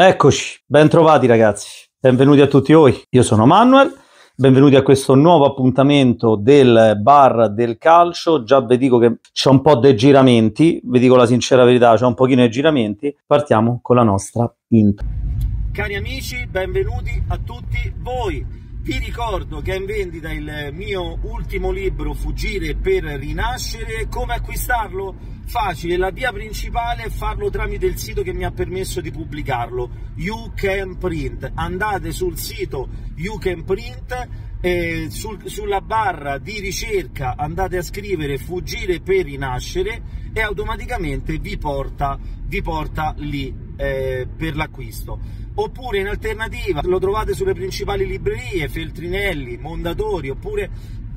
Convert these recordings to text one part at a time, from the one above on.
Eccoci, bentrovati ragazzi, benvenuti a tutti voi. Io sono Manuel, benvenuti a questo nuovo appuntamento del bar del calcio. Già vi dico che c'è un po' dei giramenti, vi dico la sincera verità, c'è un pochino di giramenti. Partiamo con la nostra intro. Cari amici, benvenuti a tutti voi vi ricordo che è in vendita il mio ultimo libro Fuggire per rinascere, come acquistarlo? Facile, la via principale è farlo tramite il sito che mi ha permesso di pubblicarlo, You Can Print. Andate sul sito You Can Print eh, sul, sulla barra di ricerca andate a scrivere fuggire per rinascere e automaticamente vi porta, vi porta lì eh, per l'acquisto. Oppure in alternativa lo trovate sulle principali librerie, Feltrinelli, Mondadori, oppure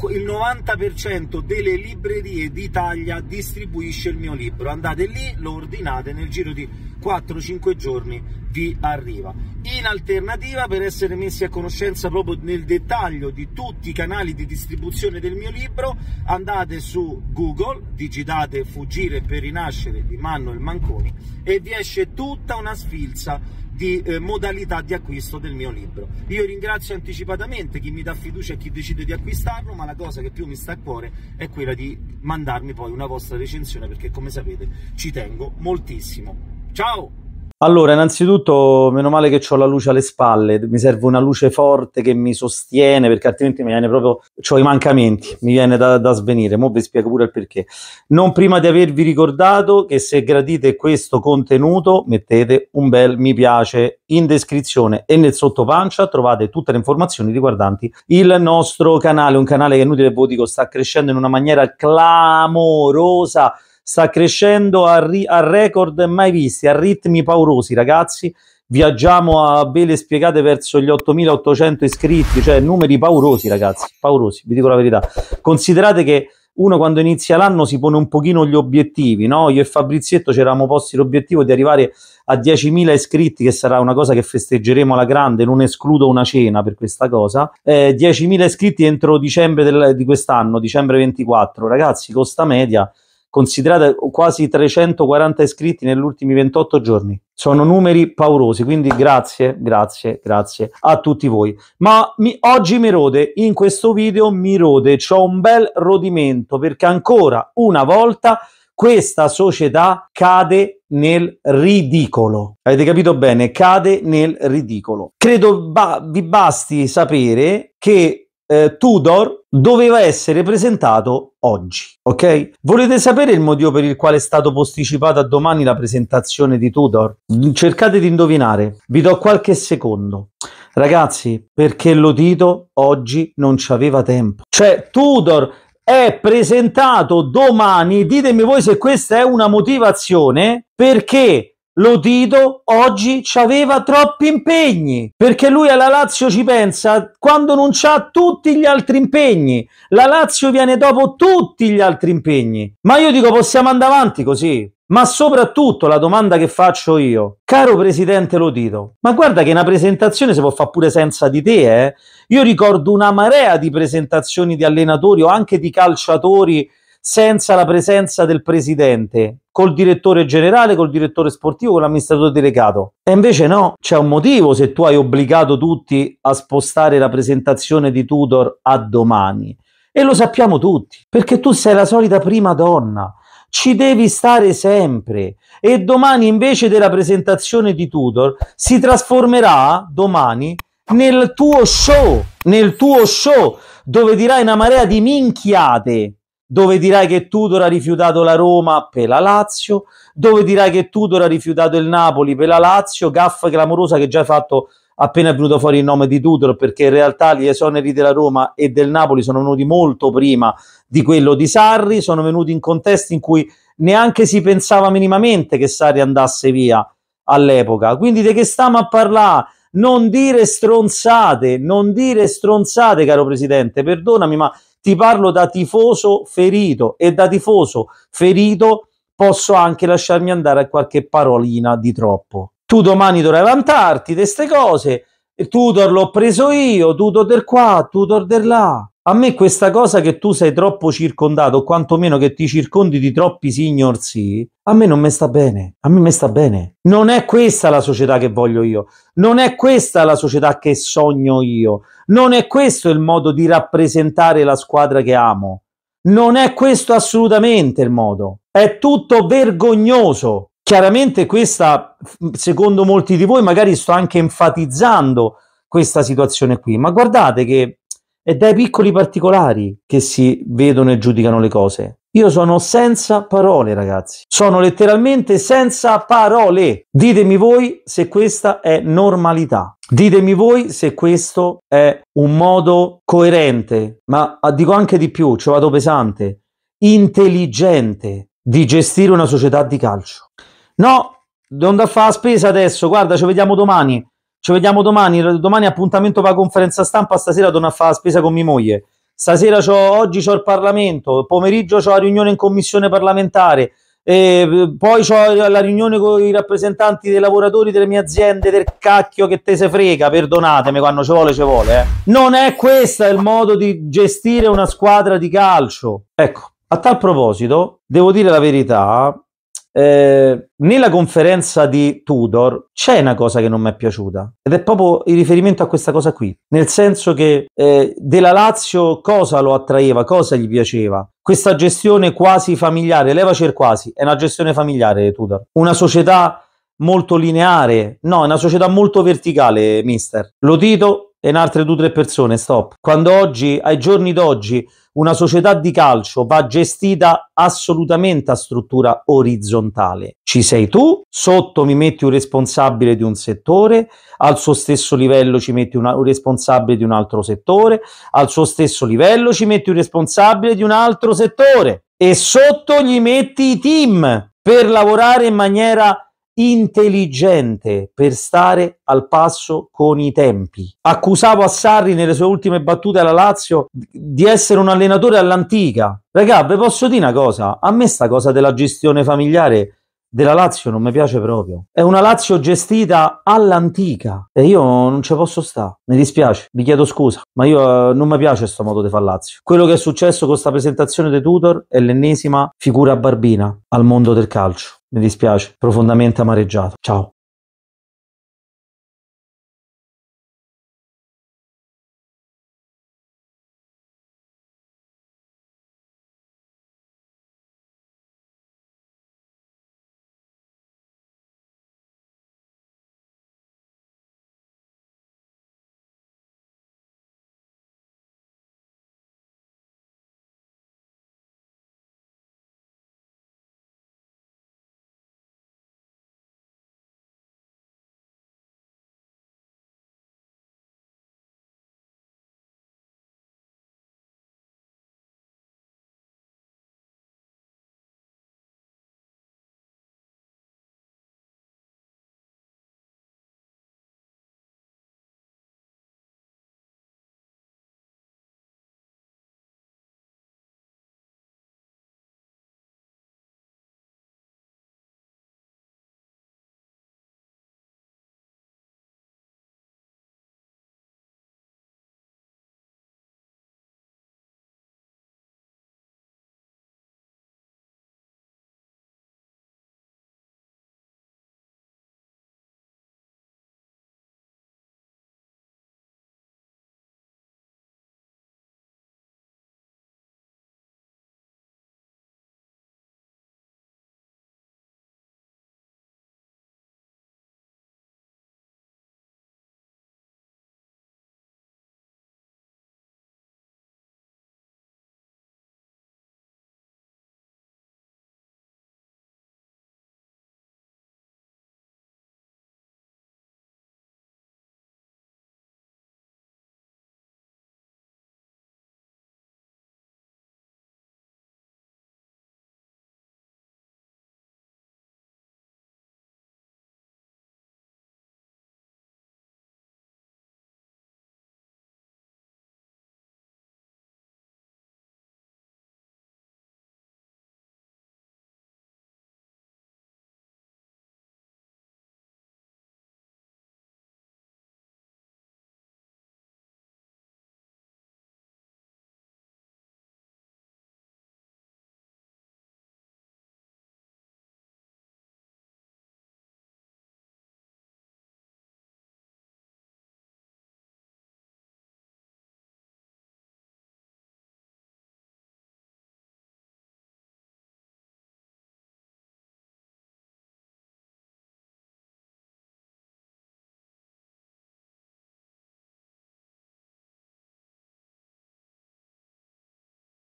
il 90% delle librerie d'Italia distribuisce il mio libro. Andate lì, lo ordinate, nel giro di 4-5 giorni vi arriva. In alternativa, per essere messi a conoscenza proprio nel dettaglio di tutti i canali di distribuzione del mio libro, andate su Google, digitate Fuggire per rinascere di Manuel Manconi e vi esce tutta una sfilza di eh, modalità di acquisto del mio libro. Io ringrazio anticipatamente chi mi dà fiducia e chi decide di acquistarlo, ma la cosa che più mi sta a cuore è quella di mandarmi poi una vostra recensione perché come sapete ci tengo moltissimo. Ciao! Allora, innanzitutto, meno male che ho la luce alle spalle, mi serve una luce forte che mi sostiene perché altrimenti mi viene proprio, ho i mancamenti, mi viene da, da svenire, mo vi spiego pure il perché. Non prima di avervi ricordato che se gradite questo contenuto mettete un bel mi piace in descrizione e nel sottopancia trovate tutte le informazioni riguardanti il nostro canale, un canale che inutile ve dico sta crescendo in una maniera clamorosa sta crescendo a, ri- a record mai visti, a ritmi paurosi, ragazzi. Viaggiamo a vele spiegate verso gli 8.800 iscritti, cioè numeri paurosi, ragazzi, paurosi, vi dico la verità. Considerate che uno quando inizia l'anno si pone un pochino gli obiettivi, no? Io e Fabrizietto ci eravamo posti l'obiettivo di arrivare a 10.000 iscritti, che sarà una cosa che festeggeremo alla grande, non escludo una cena per questa cosa. Eh, 10.000 iscritti entro dicembre del, di quest'anno, dicembre 24. Ragazzi, costa media considerate quasi 340 iscritti negli ultimi 28 giorni. Sono numeri paurosi, quindi grazie, grazie, grazie a tutti voi. Ma mi, oggi mi rode, in questo video mi rode, c'ho un bel rodimento perché ancora una volta questa società cade nel ridicolo. Avete capito bene? Cade nel ridicolo. Credo ba vi basti sapere che eh, Tudor doveva essere presentato oggi, ok? Volete sapere il motivo per il quale è stato posticipato a domani la presentazione di Tudor? Cercate di indovinare, vi do qualche secondo. Ragazzi, perché lo Tito oggi non ci aveva tempo. Cioè, Tudor è presentato domani, ditemi voi se questa è una motivazione, perché Lodito oggi aveva troppi impegni perché lui alla Lazio ci pensa quando non c'ha tutti gli altri impegni. La Lazio viene dopo tutti gli altri impegni. Ma io dico possiamo andare avanti così. Ma soprattutto la domanda che faccio io, caro presidente Lodito, ma guarda che una presentazione si può fare pure senza di te, eh? Io ricordo una marea di presentazioni di allenatori o anche di calciatori senza la presenza del presidente, col direttore generale, col direttore sportivo, con l'amministratore delegato. E invece no, c'è un motivo se tu hai obbligato tutti a spostare la presentazione di Tudor a domani. E lo sappiamo tutti, perché tu sei la solita prima donna ci devi stare sempre e domani invece della presentazione di Tudor si trasformerà domani nel tuo show, nel tuo show dove dirai una marea di minchiate dove dirai che Tudor ha rifiutato la Roma per la Lazio, dove dirai che Tudor ha rifiutato il Napoli per la Lazio, gaffa clamorosa che già hai fatto appena è venuto fuori il nome di Tudor, perché in realtà gli esoneri della Roma e del Napoli sono venuti molto prima di quello di Sarri, sono venuti in contesti in cui neanche si pensava minimamente che Sarri andasse via all'epoca. Quindi di che stiamo a parlare? Non dire stronzate, non dire stronzate, caro Presidente, perdonami, ma ti parlo da tifoso ferito e da tifoso ferito posso anche lasciarmi andare a qualche parolina di troppo. Tu domani dovrai vantarti di queste cose. Tutor l'ho preso io, tutor del qua, tutor del là. A me questa cosa che tu sei troppo circondato, o quantomeno che ti circondi di troppi signor sì, a me non mi sta bene. A me mi sta bene. Non è questa la società che voglio io. Non è questa la società che sogno io. Non è questo il modo di rappresentare la squadra che amo. Non è questo assolutamente il modo. È tutto vergognoso. Chiaramente questa, secondo molti di voi, magari sto anche enfatizzando questa situazione qui, ma guardate che è dai piccoli particolari che si vedono e giudicano le cose. Io sono senza parole, ragazzi. Sono letteralmente senza parole. Ditemi voi se questa è normalità. Ditemi voi se questo è un modo coerente, ma ah, dico anche di più, ci vado pesante, intelligente di gestire una società di calcio. No, non da fare la spesa adesso, guarda, ci vediamo domani. Ci vediamo domani. Domani appuntamento per la conferenza stampa. Stasera torno a fare la spesa con mia moglie. Stasera c'ho, oggi ho il Parlamento. Pomeriggio ho la riunione in commissione parlamentare. E poi ho la riunione con i rappresentanti dei lavoratori delle mie aziende del cacchio che te se frega, perdonatemi quando ci vuole ci vuole. Eh. Non è questo il modo di gestire una squadra di calcio. Ecco, a tal proposito, devo dire la verità, eh, nella conferenza di Tudor c'è una cosa che non mi è piaciuta ed è proprio il riferimento a questa cosa qui, nel senso che eh, della Lazio cosa lo attraeva, cosa gli piaceva. Questa gestione quasi familiare, levaci il quasi, è una gestione familiare Tudor, una società molto lineare, no, è una società molto verticale, mister. Lo dito in altre due o tre persone, stop. Quando oggi, ai giorni d'oggi, una società di calcio va gestita assolutamente a struttura orizzontale. Ci sei tu, sotto mi metti un responsabile di un settore, al suo stesso livello ci metti una, un responsabile di un altro settore, al suo stesso livello ci metti un responsabile di un altro settore e sotto gli metti i team per lavorare in maniera intelligente per stare al passo con i tempi. Accusavo a Sarri nelle sue ultime battute alla Lazio di essere un allenatore all'antica. Raga, vi posso dire una cosa, a me sta cosa della gestione familiare della Lazio non mi piace proprio. È una Lazio gestita all'antica e io non ci posso stare. Mi dispiace, vi chiedo scusa, ma io eh, non mi piace questo modo di fare Lazio. Quello che è successo con questa presentazione dei Tutor è l'ennesima figura barbina al mondo del calcio. Mi dispiace, profondamente amareggiato. Ciao.